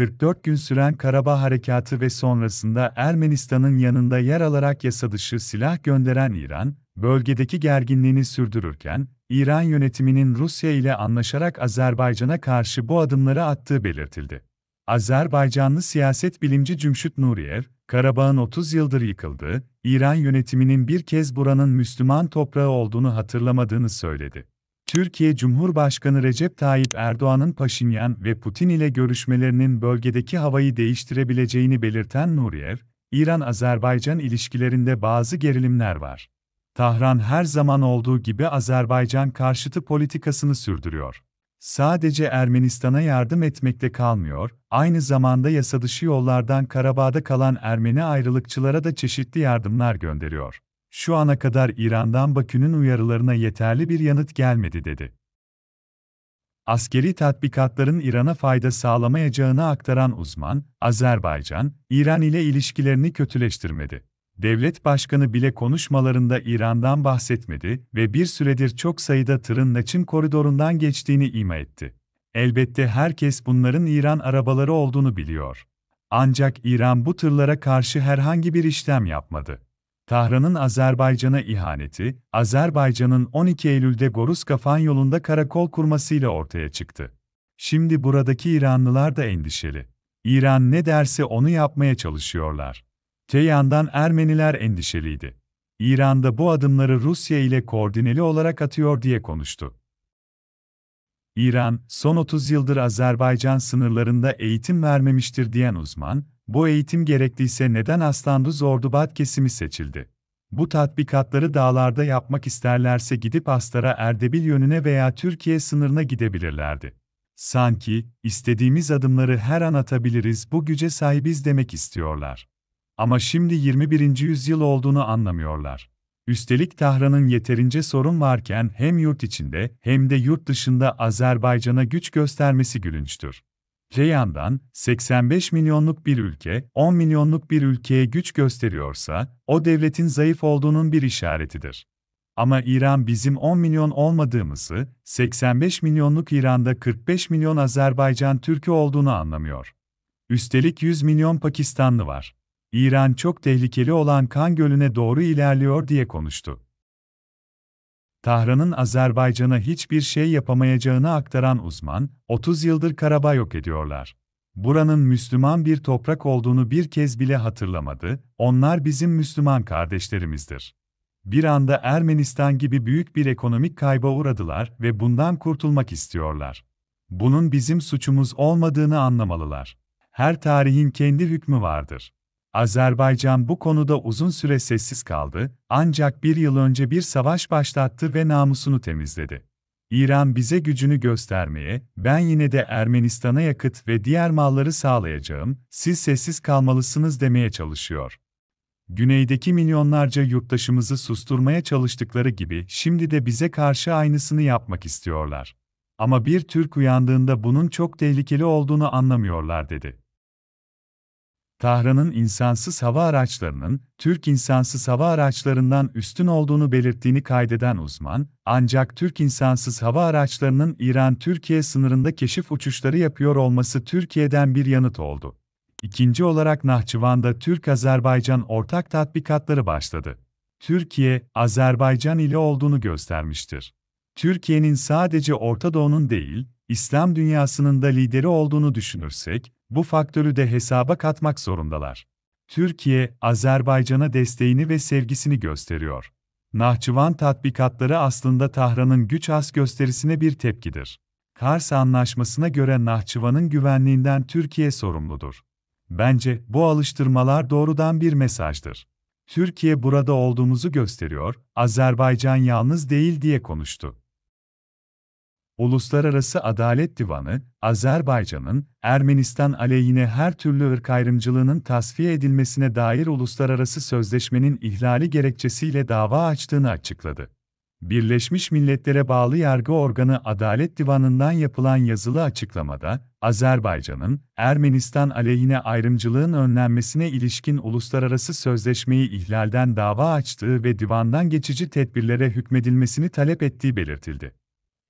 44 gün süren Karabağ Harekatı ve sonrasında Ermenistan'ın yanında yer alarak yasadışı silah gönderen İran, bölgedeki gerginliğini sürdürürken, İran yönetiminin Rusya ile anlaşarak Azerbaycan'a karşı bu adımları attığı belirtildi. Azerbaycanlı siyaset bilimci Cümşüt Nuriyev, Karabağ'ın 30 yıldır yıkıldığı, İran yönetiminin bir kez buranın Müslüman toprağı olduğunu hatırlamadığını söyledi. Türkiye Cumhurbaşkanı Recep Tayyip Erdoğan'ın Paşinyan ve Putin ile görüşmelerinin bölgedeki havayı değiştirebileceğini belirten Nuriyev, İran-Azerbaycan ilişkilerinde bazı gerilimler var. Tahran her zaman olduğu gibi Azerbaycan karşıtı politikasını sürdürüyor. Sadece Ermenistan'a yardım etmekle kalmıyor, aynı zamanda yasadışı yollardan Karabağ'da kalan Ermeni ayrılıkçılara da çeşitli yardımlar gönderiyor şu ana kadar İran'dan Bakü'nün uyarılarına yeterli bir yanıt gelmedi dedi. Askeri tatbikatların İran'a fayda sağlamayacağını aktaran uzman, Azerbaycan, İran ile ilişkilerini kötüleştirmedi. Devlet başkanı bile konuşmalarında İran'dan bahsetmedi ve bir süredir çok sayıda tırın Naçin koridorundan geçtiğini ima etti. Elbette herkes bunların İran arabaları olduğunu biliyor. Ancak İran bu tırlara karşı herhangi bir işlem yapmadı. Tahran'ın Azerbaycan'a ihaneti, Azerbaycan'ın 12 Eylül'de Gorus-Kafan yolunda karakol kurmasıyla ortaya çıktı. Şimdi buradaki İranlılar da endişeli. İran ne derse onu yapmaya çalışıyorlar. Te yandan Ermeniler endişeliydi. İran'da bu adımları Rusya ile koordineli olarak atıyor diye konuştu. İran, son 30 yıldır Azerbaycan sınırlarında eğitim vermemiştir diyen uzman, bu eğitim gerekliyse neden Aslanduz Ordubat kesimi seçildi? Bu tatbikatları dağlarda yapmak isterlerse gidip Astar'a Erdebil yönüne veya Türkiye sınırına gidebilirlerdi. Sanki, istediğimiz adımları her an atabiliriz bu güce sahibiz demek istiyorlar. Ama şimdi 21. yüzyıl olduğunu anlamıyorlar. Üstelik Tahran'ın yeterince sorun varken hem yurt içinde hem de yurt dışında Azerbaycan'a güç göstermesi gülünçtür. Öte yandan 85 milyonluk bir ülke 10 milyonluk bir ülkeye güç gösteriyorsa o devletin zayıf olduğunun bir işaretidir. Ama İran bizim 10 milyon olmadığımızı, 85 milyonluk İran'da 45 milyon Azerbaycan Türk'ü olduğunu anlamıyor. Üstelik 100 milyon Pakistanlı var. İran çok tehlikeli olan Kan Gölü'ne doğru ilerliyor diye konuştu. Tahran'ın Azerbaycan'a hiçbir şey yapamayacağını aktaran uzman, 30 yıldır Karabağ yok ediyorlar. Buranın Müslüman bir toprak olduğunu bir kez bile hatırlamadı, onlar bizim Müslüman kardeşlerimizdir. Bir anda Ermenistan gibi büyük bir ekonomik kayba uğradılar ve bundan kurtulmak istiyorlar. Bunun bizim suçumuz olmadığını anlamalılar. Her tarihin kendi hükmü vardır. Azerbaycan bu konuda uzun süre sessiz kaldı, ancak bir yıl önce bir savaş başlattı ve namusunu temizledi. İran bize gücünü göstermeye, ben yine de Ermenistan'a yakıt ve diğer malları sağlayacağım, siz sessiz kalmalısınız demeye çalışıyor. Güneydeki milyonlarca yurttaşımızı susturmaya çalıştıkları gibi şimdi de bize karşı aynısını yapmak istiyorlar. Ama bir Türk uyandığında bunun çok tehlikeli olduğunu anlamıyorlar dedi. Tahran'ın insansız hava araçlarının Türk insansız hava araçlarından üstün olduğunu belirttiğini kaydeden uzman, ancak Türk insansız hava araçlarının İran-Türkiye sınırında keşif uçuşları yapıyor olması Türkiye'den bir yanıt oldu. İkinci olarak Nahçıvan'da Türk-Azerbaycan ortak tatbikatları başladı. Türkiye, Azerbaycan ile olduğunu göstermiştir. Türkiye'nin sadece Orta Doğu'nun değil, İslam dünyasının da lideri olduğunu düşünürsek, bu faktörü de hesaba katmak zorundalar. Türkiye, Azerbaycan'a desteğini ve sevgisini gösteriyor. Nahçıvan tatbikatları aslında Tahran'ın güç as gösterisine bir tepkidir. Kars Anlaşması'na göre Nahçıvan'ın güvenliğinden Türkiye sorumludur. Bence bu alıştırmalar doğrudan bir mesajdır. Türkiye burada olduğumuzu gösteriyor, Azerbaycan yalnız değil diye konuştu. Uluslararası Adalet Divanı, Azerbaycan'ın Ermenistan aleyhine her türlü ırk ayrımcılığının tasfiye edilmesine dair uluslararası sözleşmenin ihlali gerekçesiyle dava açtığını açıkladı. Birleşmiş Milletler'e bağlı yargı organı Adalet Divanı'ndan yapılan yazılı açıklamada, Azerbaycan'ın Ermenistan aleyhine ayrımcılığın önlenmesine ilişkin uluslararası sözleşmeyi ihlalden dava açtığı ve divandan geçici tedbirlere hükmedilmesini talep ettiği belirtildi.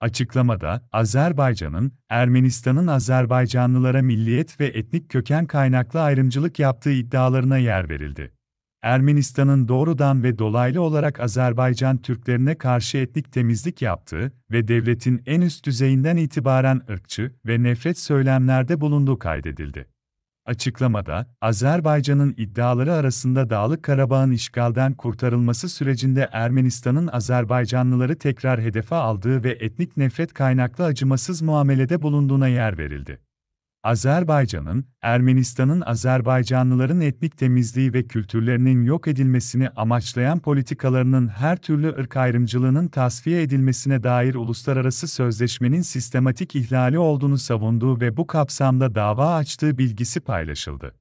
Açıklamada, Azerbaycan'ın, Ermenistan'ın Azerbaycanlılara milliyet ve etnik köken kaynaklı ayrımcılık yaptığı iddialarına yer verildi. Ermenistan'ın doğrudan ve dolaylı olarak Azerbaycan Türklerine karşı etnik temizlik yaptığı ve devletin en üst düzeyinden itibaren ırkçı ve nefret söylemlerde bulunduğu kaydedildi. Açıklamada, Azerbaycan'ın iddiaları arasında Dağlık Karabağ'ın işgalden kurtarılması sürecinde Ermenistan'ın Azerbaycanlıları tekrar hedefe aldığı ve etnik nefret kaynaklı acımasız muamelede bulunduğuna yer verildi. Azerbaycan'ın, Ermenistan'ın Azerbaycanlıların etnik temizliği ve kültürlerinin yok edilmesini amaçlayan politikalarının her türlü ırk ayrımcılığının tasfiye edilmesine dair uluslararası sözleşmenin sistematik ihlali olduğunu savunduğu ve bu kapsamda dava açtığı bilgisi paylaşıldı.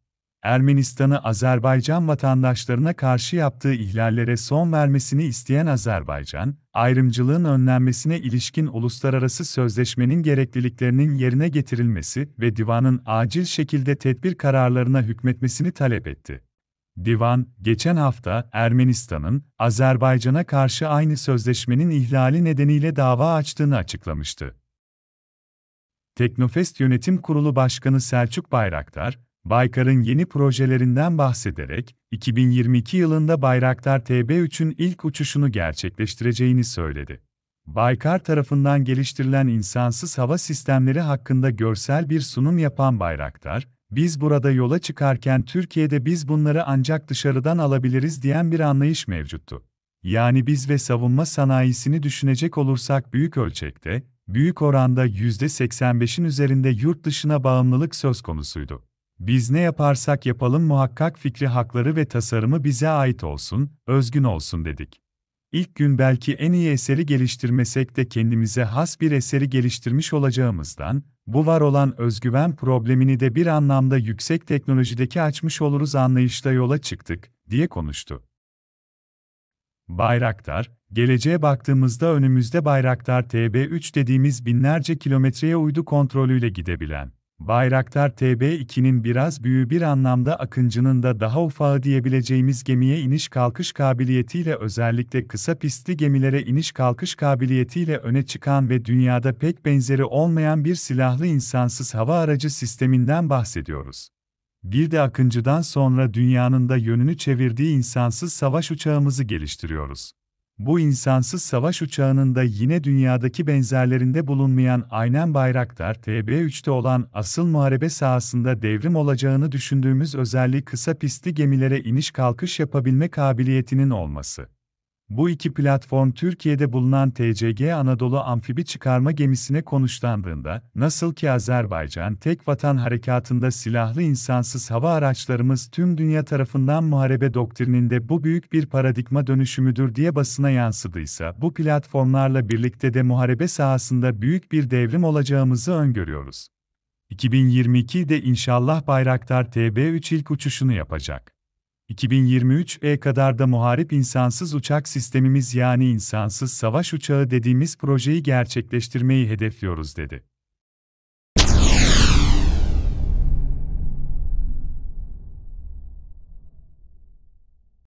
Ermenistan'ı Azerbaycan vatandaşlarına karşı yaptığı ihlallere son vermesini isteyen Azerbaycan, ayrımcılığın önlenmesine ilişkin uluslararası sözleşmenin gerekliliklerinin yerine getirilmesi ve divanın acil şekilde tedbir kararlarına hükmetmesini talep etti. Divan, geçen hafta Ermenistan'ın Azerbaycan'a karşı aynı sözleşmenin ihlali nedeniyle dava açtığını açıklamıştı. Teknofest Yönetim Kurulu Başkanı Selçuk Bayraktar, Baykar'ın yeni projelerinden bahsederek, 2022 yılında Bayraktar TB3'ün ilk uçuşunu gerçekleştireceğini söyledi. Baykar tarafından geliştirilen insansız hava sistemleri hakkında görsel bir sunum yapan Bayraktar, biz burada yola çıkarken Türkiye'de biz bunları ancak dışarıdan alabiliriz diyen bir anlayış mevcuttu. Yani biz ve savunma sanayisini düşünecek olursak büyük ölçekte, büyük oranda %85'in üzerinde yurt dışına bağımlılık söz konusuydu. Biz ne yaparsak yapalım muhakkak fikri hakları ve tasarımı bize ait olsun, özgün olsun dedik. İlk gün belki en iyi eseri geliştirmesek de kendimize has bir eseri geliştirmiş olacağımızdan, bu var olan özgüven problemini de bir anlamda yüksek teknolojideki açmış oluruz anlayışla yola çıktık, diye konuştu. Bayraktar, geleceğe baktığımızda önümüzde Bayraktar TB3 dediğimiz binlerce kilometreye uydu kontrolüyle gidebilen, Bayraktar TB2'nin biraz büyüğü bir anlamda Akıncı'nın da daha ufağı diyebileceğimiz gemiye iniş kalkış kabiliyetiyle özellikle kısa pistli gemilere iniş kalkış kabiliyetiyle öne çıkan ve dünyada pek benzeri olmayan bir silahlı insansız hava aracı sisteminden bahsediyoruz. Bir de Akıncı'dan sonra dünyanın da yönünü çevirdiği insansız savaş uçağımızı geliştiriyoruz bu insansız savaş uçağının da yine dünyadaki benzerlerinde bulunmayan aynen Bayraktar TB3'te olan asıl muharebe sahasında devrim olacağını düşündüğümüz özelliği kısa pistli gemilere iniş kalkış yapabilme kabiliyetinin olması. Bu iki platform Türkiye'de bulunan TCG Anadolu amfibi çıkarma gemisine konuşlandığında, nasıl ki Azerbaycan tek vatan harekatında silahlı insansız hava araçlarımız tüm dünya tarafından muharebe doktrininde bu büyük bir paradigma dönüşümüdür diye basına yansıdıysa, bu platformlarla birlikte de muharebe sahasında büyük bir devrim olacağımızı öngörüyoruz. 2022'de inşallah Bayraktar TB3 ilk uçuşunu yapacak. 2023'e kadar da muharip insansız uçak sistemimiz yani insansız savaş uçağı dediğimiz projeyi gerçekleştirmeyi hedefliyoruz dedi.